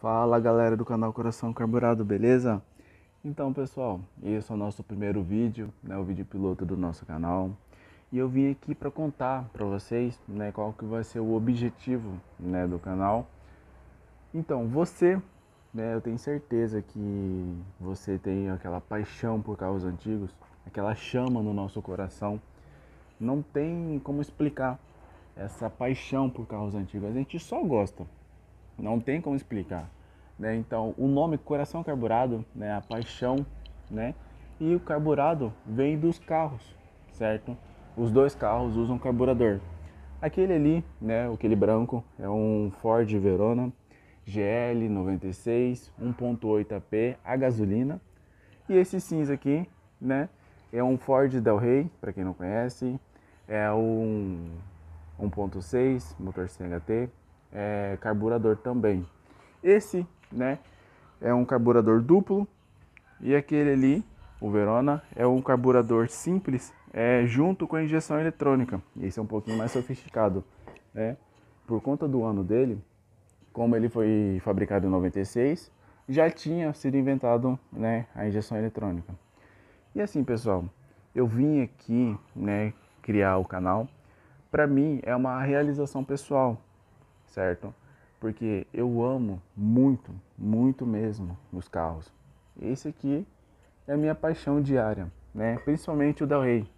Fala galera do canal Coração Carburado, beleza? Então pessoal, esse é o nosso primeiro vídeo, né, o vídeo piloto do nosso canal. E eu vim aqui para contar para vocês né, qual que vai ser o objetivo né, do canal. Então você, né, eu tenho certeza que você tem aquela paixão por carros antigos, aquela chama no nosso coração. Não tem como explicar essa paixão por carros antigos, a gente só gosta. Não tem como explicar. Né? Então, o nome coração carburado, né? a paixão, né? E o carburado vem dos carros, certo? Os dois carros usam carburador. Aquele ali, né, aquele branco, é um Ford Verona GL 96 1.8 AP a gasolina. E esse cinza aqui, né, é um Ford Del Rey, para quem não conhece, é um 1.6 motor CHT, é, carburador também. Esse, né, é um carburador duplo e aquele ali, o Verona, é um carburador simples é, junto com a injeção eletrônica. Esse é um pouquinho mais sofisticado, né? Por conta do ano dele, como ele foi fabricado em 96, já tinha sido inventado né, a injeção eletrônica. E assim, pessoal, eu vim aqui né, criar o canal. Para mim é uma realização pessoal, certo? Porque eu amo muito, muito mesmo os carros. Esse aqui é a minha paixão diária, né? Principalmente o Del Rey,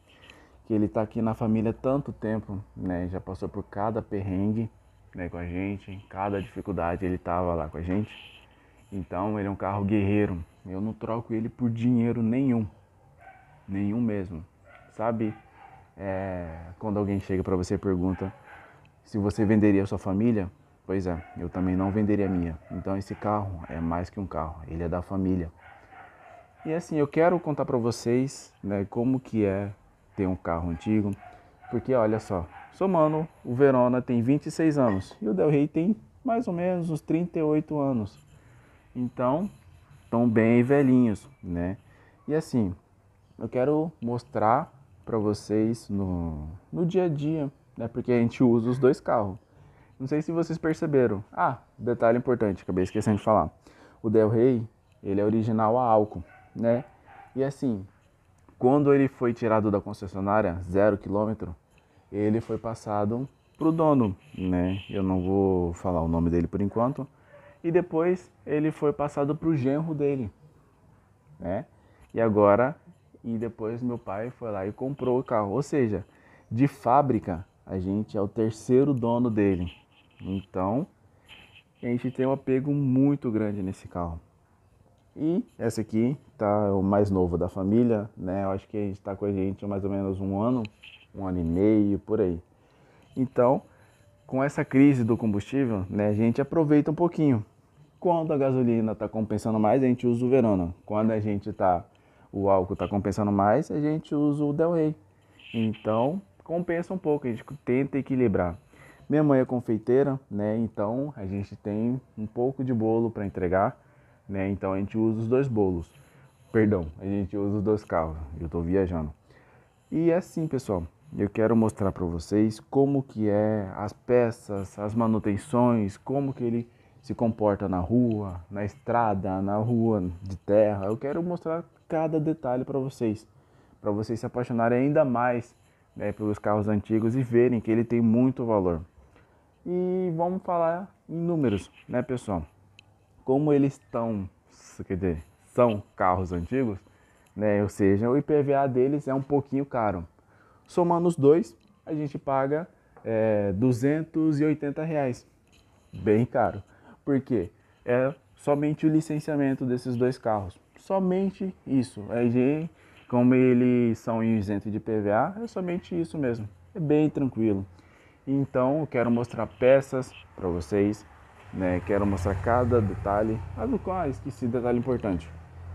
que ele tá aqui na família tanto tempo, né? Já passou por cada perrengue, né, com a gente, cada dificuldade ele tava lá com a gente. Então, ele é um carro guerreiro. Eu não troco ele por dinheiro nenhum. Nenhum mesmo. Sabe? É, quando alguém chega para você e pergunta: se você venderia a sua família, pois é, eu também não venderia a minha. Então esse carro é mais que um carro, ele é da família. E assim, eu quero contar para vocês, né, como que é ter um carro antigo, porque olha só, somando, o Verona tem 26 anos e o Del Rey tem mais ou menos uns 38 anos. Então, estão bem velhinhos, né? E assim, eu quero mostrar para vocês no, no dia a dia né? Porque a gente usa os dois carros. Não sei se vocês perceberam. Ah, detalhe importante, acabei esquecendo de falar. O Del Rey, ele é original a álcool, né? E assim, quando ele foi tirado da concessionária, zero quilômetro, ele foi passado pro dono, né? Eu não vou falar o nome dele por enquanto. E depois ele foi passado pro genro dele, né? E agora, e depois meu pai foi lá e comprou o carro. Ou seja, de fábrica, a gente é o terceiro dono dele. Então, a gente tem um apego muito grande nesse carro. E essa aqui tá o mais novo da família, né? Eu acho que a gente tá com a gente há mais ou menos um ano, um ano e meio, por aí. Então, com essa crise do combustível, né, a gente aproveita um pouquinho. Quando a gasolina tá compensando mais, a gente usa o Verona. Quando a gente tá o álcool tá compensando mais, a gente usa o Del Rey. Então, compensa um pouco, a gente tenta equilibrar. Minha mãe é confeiteira, né? Então a gente tem um pouco de bolo para entregar, né? Então a gente usa os dois bolos. Perdão, a gente usa os dois carros. Eu estou viajando. E é assim, pessoal. Eu quero mostrar para vocês como que é as peças, as manutenções, como que ele se comporta na rua, na estrada, na rua de terra. Eu quero mostrar cada detalhe para vocês, para vocês se apaixonarem ainda mais né, pelos carros antigos e verem que ele tem muito valor. E vamos falar em números, né, pessoal? Como eles estão, quer dizer, são carros antigos, né? Ou seja, o IPVA deles é um pouquinho caro. Somando os dois, a gente paga é, 280 reais, bem caro, porque é somente o licenciamento desses dois carros, somente isso. É como eles são isentos de PVA, é somente isso mesmo. É bem tranquilo. Então, eu quero mostrar peças para vocês, né? Quero mostrar cada detalhe. Ah, do qual ah, esqueci detalhe é importante.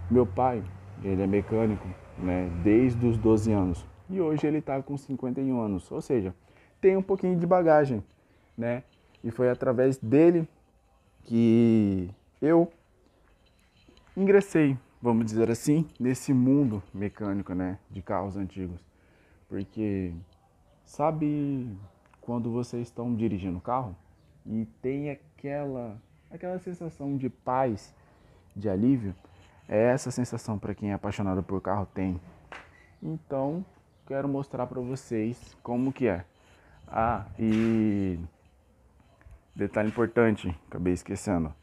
Meu pai, ele é mecânico, né? Desde os 12 anos. E hoje ele está com 51 anos, ou seja, tem um pouquinho de bagagem, né? E foi através dele que eu ingressei vamos dizer assim, nesse mundo mecânico, né, de carros antigos. Porque sabe quando vocês estão dirigindo o carro e tem aquela aquela sensação de paz, de alívio, é essa sensação para quem é apaixonado por carro tem. Então, quero mostrar para vocês como que é. Ah, e detalhe importante, acabei esquecendo.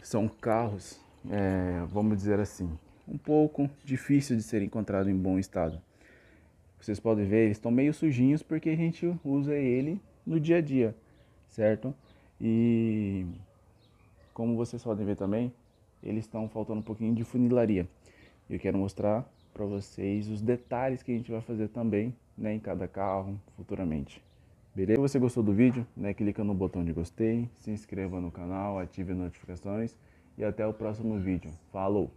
São carros é, vamos dizer assim, um pouco difícil de ser encontrado em bom estado. Vocês podem ver, eles estão meio sujinhos porque a gente usa ele no dia a dia, certo? E como vocês podem ver também, eles estão faltando um pouquinho de funilaria. Eu quero mostrar para vocês os detalhes que a gente vai fazer também né, em cada carro futuramente. Beleza? Se você gostou do vídeo, né, clica no botão de gostei, se inscreva no canal, ative as notificações e até o próximo vídeo. Falou!